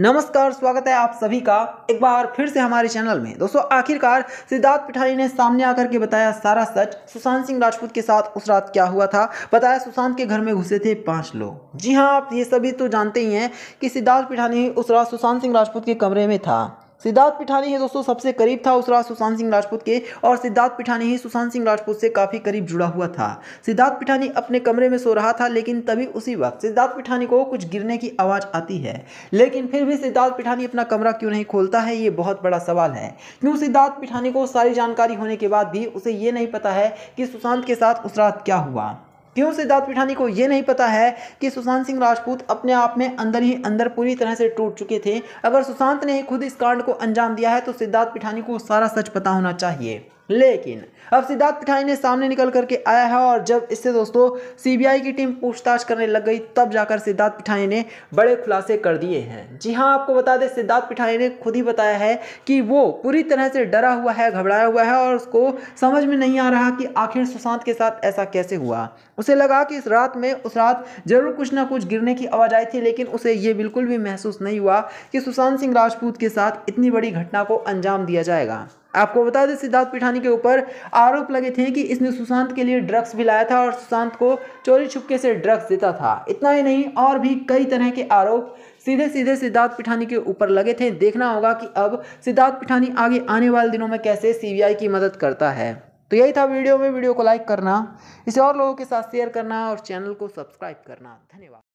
नमस्कार स्वागत है आप सभी का एक बार फिर से हमारे चैनल में दोस्तों आखिरकार सिद्धार्थ पिठारी ने सामने आकर के बताया सारा सच सुशांत सिंह राजपूत के साथ उस रात क्या हुआ था बताया सुशांत के घर में घुसे थे पांच लोग जी हाँ आप ये सभी तो जानते ही हैं कि सिद्धार्थ पिठानी उस रात सुशांत सिंह राजपूत के कमरे में था सिद्धार्थ पिठानी है दोस्तों सबसे करीब था उस रात सुशांत सिंह राजपूत के और सिद्धार्थ पिठानी ही सुशांत सिंह राजपूत से काफ़ी करीब जुड़ा हुआ था सिद्धार्थ पिठानी अपने कमरे में सो रहा था लेकिन तभी उसी वक्त सिद्धार्थ पिठानी को कुछ गिरने की आवाज़ आती है लेकिन फिर भी सिद्धार्थ पिठानी अपना कमरा क्यों नहीं खोलता है ये बहुत बड़ा सवाल है क्यों सिद्धार्थ पिठानी को सारी जानकारी होने के बाद भी उसे ये नहीं पता है कि सुशांत के साथ उस रात क्या हुआ क्यों सिद्धार्थ पिठानी को ये नहीं पता है कि सुशांत सिंह राजपूत अपने आप में अंदर ही अंदर पूरी तरह से टूट चुके थे अगर सुशांत ने ही खुद इस कांड को अंजाम दिया है तो सिद्धार्थ पिठानी को सारा सच पता होना चाहिए लेकिन अब सिद्धार्थ पिठाई ने सामने निकल करके आया है और जब इससे दोस्तों सीबीआई की टीम पूछताछ करने लग गई तब जाकर सिद्धार्थ पिठाई ने बड़े खुलासे कर दिए हैं जी हाँ आपको बता दें सिद्धार्थ पिठाई ने खुद ही बताया है कि वो पूरी तरह से डरा हुआ है घबराया हुआ है और उसको समझ में नहीं आ रहा कि आखिर सुशांत के साथ ऐसा कैसे हुआ उसे लगा कि इस रात में उस रात जरूर कुछ ना कुछ गिरने की आवाज़ आई थी लेकिन उसे ये बिल्कुल भी महसूस नहीं हुआ कि सुशांत सिंह राजपूत के साथ इतनी बड़ी घटना को अंजाम दिया जाएगा आपको बता दें सिद्धार्थ पिठानी के ऊपर आरोप लगे थे कि इसने सुशांत के लिए ड्रग्स भी लाया था और सुशांत को चोरी छुपके से ड्रग्स देता था इतना ही नहीं और भी कई तरह के आरोप सीधे सीधे सिद्धार्थ पिठानी के ऊपर लगे थे देखना होगा कि अब सिद्धार्थ पिठानी आगे आने वाले दिनों में कैसे सीबीआई की मदद करता है तो यही था वीडियो में वीडियो को लाइक करना इसे और लोगों के साथ शेयर करना और चैनल को सब्सक्राइब करना धन्यवाद